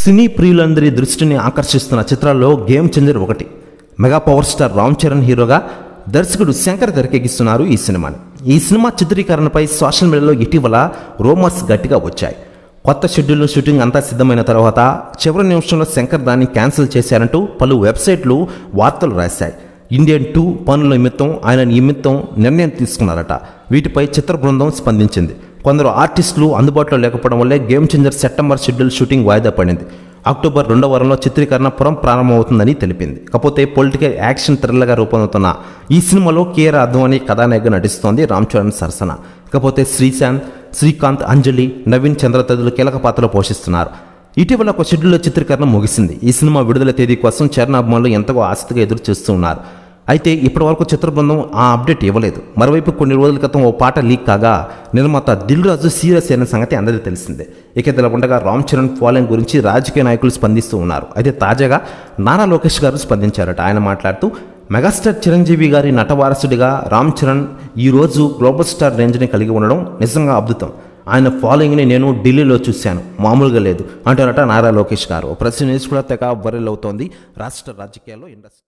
సినీ ప్రియులందరి దృష్టిని ఆకర్షిస్తున్న చిత్రాల్లో గేమ్ చేంజర్ ఒకటి mega power star Ram Charan హీరోగా దర్శకుడు శంకర్ తెరకెక్కిస్తున్నారు ఈ సినిమాని ఈ సినిమా చిత్రీకరణపై సోషల్ మీడియాలో ఇటీవల రోమర్స్ గట్టిగా వచ్చాయి కొత్త షెడ్యూల్లో షూటింగ్ అంతా సిద్ధమైన తర్వాత చివరి నిమిషంలో శంకర్ దాన్ని క్యాన్సిల్ చేశారంటూ పలు వెబ్సైట్లు వార్తలు రాశాయి ఇండియన్ టూ పనుల నిమిత్తం ఆయన నిమిత్తం నిర్ణయం తీసుకున్నారట వీటిపై చిత్ర బృందం స్పందించింది కొందరు ఆర్టిస్టులు అందుబాటులో లేకపోవడం వల్లే game changer September schedule shooting వాయిదా పడింది అక్టోబర్ రెండో వారంలో చిత్రీకరణ పురం ప్రారంభమవుతుందని తెలిపింది కాకపోతే పొలిటికల్ యాక్షన్ థ్రిల్లర్గా రూపొందుతున్న ఈ సినిమాలో కేఆర్ అద్వానీ కథానాయకుగా నటిస్తోంది రామ్ చరణ్ సరసన కాకపోతే శ్రీశాంత్ శ్రీకాంత్ అంజలి నవీన్ చంద్ర తదితరులు కీలక పాత్రలు పోషిస్తున్నారు ఇటీవల ఒక షెడ్యూల్లో చిత్రీకరణ ముగిసింది ఈ సినిమా విడుదల తేదీ కోసం చరణ్ అభిమానులు ఎంతగా ఆసక్తిగా ఎదురు చూస్తున్నారు అయితే ఇప్పటివరకు చిత్రబృందం ఆ అప్డేట్ ఇవ్వలేదు మరోవైపు కొన్ని రోజుల క్రితం ఓ పాట లీక్ కాగా నిర్మాత దిల్ రాజు సీరియస్ అయిన సంగతి అందరికీ తెలిసిందే ఇక ఇలా ఉండగా రామ్ చరణ్ ఫాలోయింగ్ గురించి రాజకీయ నాయకులు స్పందిస్తూ ఉన్నారు అయితే తాజాగా నారా లోకేష్ గారు స్పందించారట ఆయన మాట్లాడుతూ మెగాస్టార్ చిరంజీవి గారి నటవారసుడిగా రామ్ చరణ్ ఈరోజు గ్లోబల్ స్టార్ రేంజ్ని కలిగి ఉండడం నిజంగా అద్భుతం ఆయన ఫాలోయింగ్ని నేను ఢిల్లీలో చూశాను మామూలుగా లేదు అంటారట నారా లోకేష్ గారు ప్రశ్న కూడా తెగ వర్రెల్ అవుతోంది రాష్ట్ర రాజకీయాల్లో ఇండస్ట్రీ